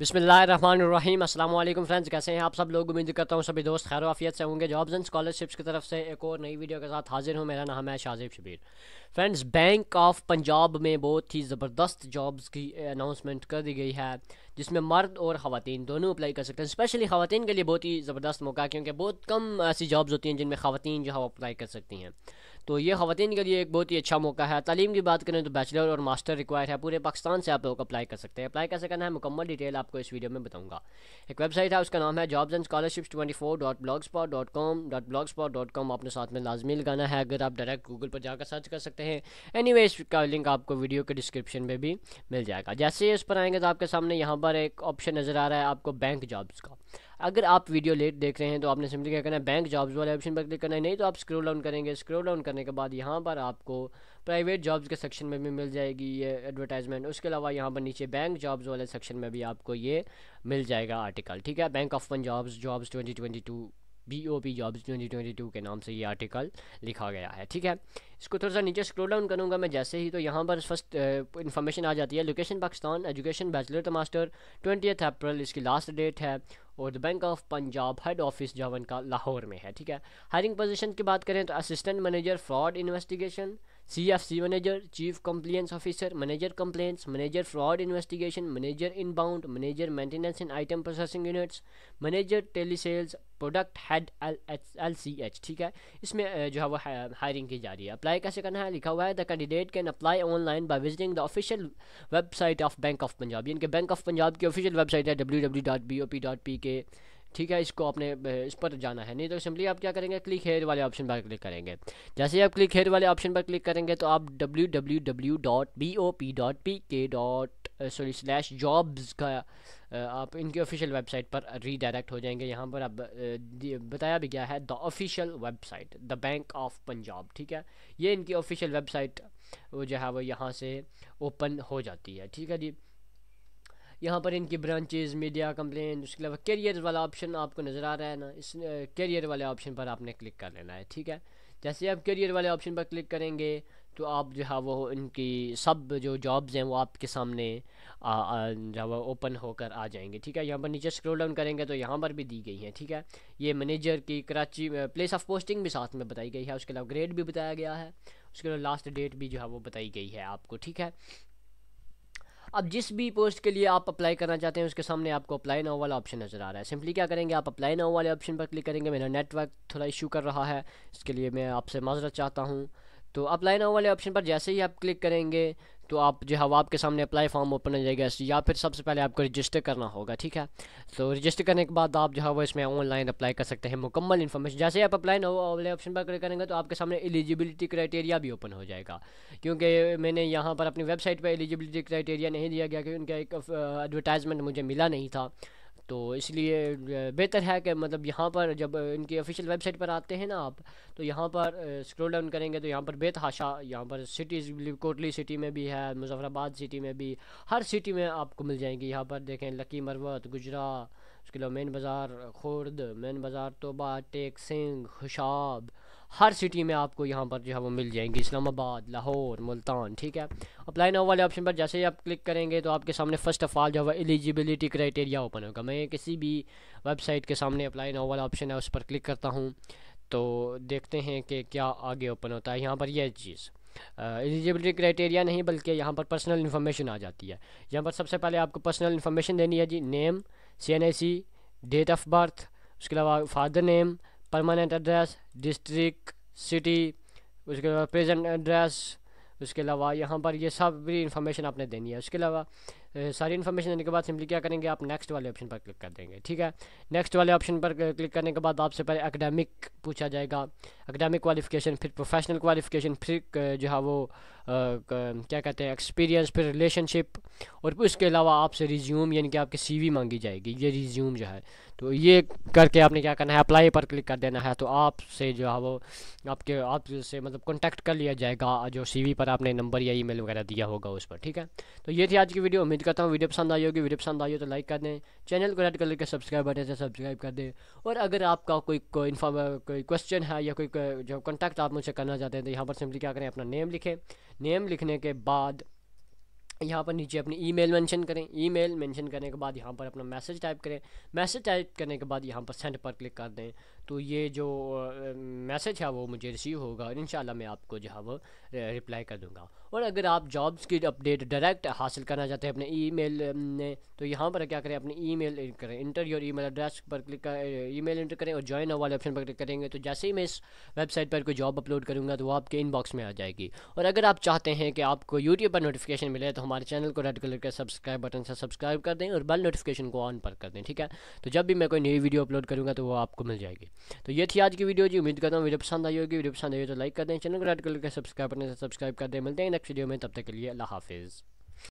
बिसमीम अल्लाम फ्रेंड्स कैसे हैं आप सब लोग उम्मीद करता हूँ सभी दोस्त खैर आफ़ियत से होंगे जॉब्स एंड स्कॉलरशिप्स की तरफ से एक और नई वीडियो के साथ हाजिर हूँ मेरा नाम है Shajib Shabbir friends bank of Punjab में बहुत ही ज़बरदस्त जॉब्स की अनाउंसमेंट कर दी गई है जिसमें मर्द और खातन दोनों अप्लाई कर सकते हैं स्पेशली खातन के लिए बहुत ही ज़बरदस्त मौका है क्योंकि बहुत कम ऐसी जॉब्स होती हैं जिनमें ख़वान जो है वो अप्लाई कर सकती हैं तो ये खातन के लिए एक बहुत ही अच्छा मौका है तालीम की बात करें तो बैचलर और मास्टर रिक्वायर है पूरे पाकिस्तान से आप लोग अप्लाई कर सकते हैं अप्लाई कैसे करना है मुकम्मल डिटेल आपको इस वीडियो में बताऊँगा एक वेबसाइट है उसका नाम है jobs and scholarship twenty four dot blogspot dot com dot blogspot dot com अपने साथ में लाजमी लगाना है अगर आप डायरेक्ट गूगल पर जाकर सर्च कर सकते हैं एनी वे इसका लिंक आपको वीडियो के डिस्क्रिप्शन में भी मिल जाएगा जैसे इस पर आएंगे तो आपके सामने यहाँ पर एक ऑप्शन नज़र आ रहा है आपको बैंक जॉब्स का अगर आप वीडियो लेट देख रहे हैं तो आपने सिंपली क्या करना है बैंक जॉब्स वाले ऑप्शन पर क्लिक करना है नहीं तो आप स्क्रोल डाउन करेंगे स्क्रोल डाउन करने के बाद यहाँ पर आपको प्राइवेट जॉब्स के सेक्शन में भी मिल जाएगी ये एडवर्टाइजमेंट उसके अलावा यहाँ पर नीचे बैंक जॉब्स वाले सेक्शन में भी आपको ये मिल जाएगा आर्टिकल ठीक है bank of one jobs jobs twenty twenty two B O P jobs twenty twenty two के नाम से ये आर्टिकल लिखा गया है ठीक है इसको थोड़ा सा नीचे स्क्रोल डाउन करूँगा मैं जैसे ही तो यहाँ पर फर्स्ट इन्फॉर्मेशन आ जाती है लोकेशन पाकिस्तान एजुकेशन बैचलर तो मास्टर ट्वेंटी अप्रैल इसकी लास्ट डेट है और the bank of Punjab head office जवन का लाहौर में है ठीक है हायरिंग पोजिशन की बात करें तो assistant manager fraud investigation C manager chief compliance officer manager complaints manager fraud investigation manager inbound manager maintenance and item processing units manager telesales product head L H L C H ठीक है इसमें जो है वो hiring की जा रही है अप्लाई कैसे करना है लिखा हुआ है the candidate can apply online by visiting the official website of bank of Punjab यानी कि बैंक ऑफ पंजाब की ऑफिशियल वेबसाइट है W W dot B O P dot P K ठीक है इसको आपने इस पर जाना है नहीं तो सिंपली आप क्या करेंगे क्लिक हेयर वाले ऑप्शन पर क्लिक करेंगे जैसे ही आप क्लिक हेयर वाले ऑप्शन पर क्लिक करेंगे तो आप W W W dot B O P dot P K dot sorry slash jobs का आप इनकी ऑफिशियल वेबसाइट पर रीडायरेक्ट हो जाएंगे यहाँ पर आप बताया भी गया है the official website the bank of Punjab ठीक है ये इनकी ऑफिशियल वेबसाइट वो जो है वो यहाँ से ओपन हो जाती है ठीक है जी यहाँ पर इनकी ब्रांचेज़ मीडिया कंप्लेन उसके अलावा कैरियर वाला ऑप्शन आपको नज़र आ रहा है ना इस कैरियर वाले ऑप्शन पर आपने क्लिक कर लेना है ठीक है जैसे आप करियर वाले ऑप्शन पर क्लिक करेंगे तो आप जो है वो इनकी सब जो जॉब्स हैं वो आपके सामने जो है ओपन होकर आ जाएंगे ठीक है यहाँ पर नीचे स्क्रॉल डाउन करेंगे तो यहाँ पर भी दी गई हैं ठीक है ये मैनेजर की कराची प्लेस ऑफ पोस्टिंग भी साथ में बताई गई है उसके अलावा ग्रेड भी बताया गया है उसके अलावा लास्ट डेट भी जो है वो बताई गई है आपको ठीक है अब जिस भी पोस्ट के लिए आप अप्लाई करना चाहते हैं उसके सामने आपको अप्लाई नाउ वाला ऑप्शन नज़र आ रहा है सिंपली क्या करेंगे आप अप्लाई नाउ वाले ऑप्शन पर क्लिक करेंगे मेरा नेटवर्क थोड़ा इशू कर रहा है इसके लिए मैं आपसे माजरत चाहता हूँ तो अप्लाई नाउ वाले ऑप्शन पर जैसे ही आप क्लिक करेंगे तो आप जो है वो आपके सामने अप्लाई फॉर्म ओपन हो जाएगा या फिर सबसे पहले आपको रजिस्टर करना होगा ठीक है तो रजिस्टर करने के बाद आप जो है वो इसमें ऑनलाइन अप्लाई कर सकते हैं मुकम्मल इन्फॉर्मेशन जैसे आप अप्लाई वाले ऑप्शन पर क्लिक करेंगे तो आपके सामने एलिजिबिलिटी क्राइटेरिया भी ओपन हो जाएगा क्योंकि मैंने यहाँ पर अपनी वेबसाइट पर एलिजिबिलिटी क्राइटेरिया नहीं दिया गया क्योंकि उनका एक एडवर्टाइजमेंट मुझे मिला नहीं था तो इसलिए बेहतर है कि मतलब यहाँ पर जब इनकी ऑफिशियल वेबसाइट पर आते हैं ना आप तो यहाँ पर स्क्रॉल डाउन करेंगे तो यहाँ पर बेतहाशा यहाँ पर सिटीज़ कोटली सिटी में भी है मुजफ्फराबाद सिटी में भी हर सिटी में आपको मिल जाएंगी यहाँ पर देखें लकी मरवत गुजरा उसके अलावा मेन बाज़ार खुर्द मेन बाज़ार तोबा टेक सिंह खुशाब हर सिटी में आपको यहाँ पर जो है वो मिल जाएंगी इस्लामाबाद लाहौर मुल्तान ठीक है अप्लाई नाउ वाले ऑप्शन पर जैसे ही आप क्लिक करेंगे तो आपके सामने फर्स्ट ऑफ ऑल जो है एलिजिबिलिटी क्राइटेरिया ओपन होगा मैं किसी भी वेबसाइट के सामने अप्लाई नाउ वाला ऑप्शन है उस पर क्लिक करता हूँ तो देखते हैं कि क्या आगे ओपन होता है यहाँ पर यह चीज़ एलिजिबिलिटी क्राइटेरिया नहीं बल्कि यहाँ पर पर्सनल इन्फॉर्मेशन आ जाती है यहाँ पर सबसे पहले आपको पर्सनल इन्फॉर्मेशन देनी है जी name C N I C date of birth उसके अलावा father name permanent address district city उसके अलावा प्रेजेंट एड्रेस उसके अलावा यहाँ पर ये सब भी इंफॉर्मेशन आपने देनी है उसके अलावा सारी इन्फॉर्मेशन देने के बाद सिंपली क्या करेंगे आप नेक्स्ट वाले ऑप्शन पर क्लिक कर देंगे ठीक है नेक्स्ट वाले ऑप्शन पर क्लिक करने के बाद आपसे पहले एकेडमिक पूछा जाएगा एकेडमिक क्वालिफिकेशन फिर प्रोफेशनल क्वालिफिकेशन फिर जो है वो क्या कहते हैं एक्सपीरियंस फिर रिलेशनशिप और उसके अलावा आपसे रिज्यूम यानी कि आपकी वी मांगी जाएगी ये रिज्यूम जो है तो ये करके आपने क्या करना है अप्लाई पर क्लिक कर देना है तो आपसे जो है वो आपके आपसे मतलब कॉन्टैक्ट कर लिया जाएगा जो वी पर आपने नंबर या मेल वगैरह दिया होगा उस पर ठीक है तो ये थी आज की वीडियो उम्मीद उम्मीद करता हूँ वीडियो पसंद आई होगी वीडियो पसंद आई हो तो लाइक कर दें चैनल को रेड कलर के सब्सक्राइब बटन से सब्सक्राइब कर दें और अगर आपका कोई कोई इन्फॉर्म कोई क्वेश्चन है या कोई जो कॉन्टैक्ट आप मुझसे करना चाहते हैं तो यहाँ पर सिंपली क्या करें अपना नेम लिखें नेम लिखने के बाद यहाँ पर नीचे अपनी ईमेल मेंशन करें ईमेल मेंशन करने के बाद यहाँ पर अपना मैसेज टाइप करें मैसेज टाइप करने के बाद यहाँ पर सेंड पर क्लिक कर दें तो ये जो मैसेज है वो मुझे रिसीव होगा और इन मैं आपको जो है वो रिप्लाई कर दूँगा और अगर आप जॉब्स की अपडेट डायरेक्ट हासिल करना चाहते हैं अपने ईमेल में तो यहाँ पर क्या करें अपने ईमेल करें इंटर योर ईमेल एड्रेस पर क्लिक कर ईमेल इंटर करें और ज्वाइन वाले ऑप्शन पर क्लिक करेंगे तो जैसे ही मैं इस वेबसाइट पर कोई जॉब अपलोड करूँगा तो वो आपके इनबॉक्स में आ जाएगी और अगर आप चाहते हैं कि आपको यूट्यूब पर नोटिफिकेशन मिले तो हमारे चैनल को रेड कलर के सब्सक्राइब बटन से सब्सक्राइब कर दें और बेल नोटिफिकेशन को ऑन पर कर दें ठीक है तो जब भी मैं कोई नई वीडियो अपलोड करूँगा तो वो आपको मिल जाएगी तो ये थी आज की वीडियो जी उम्मीद करता हूँ वीडियो पसंद आई होगी वीडियो पसंद आई हो तो लाइक कर दें चैनल को रेड कलर के सब्सक्राइब बटन से सब्सक्राइब कर दें मिलते हैं بشكل يومين تبتكل لها حافظ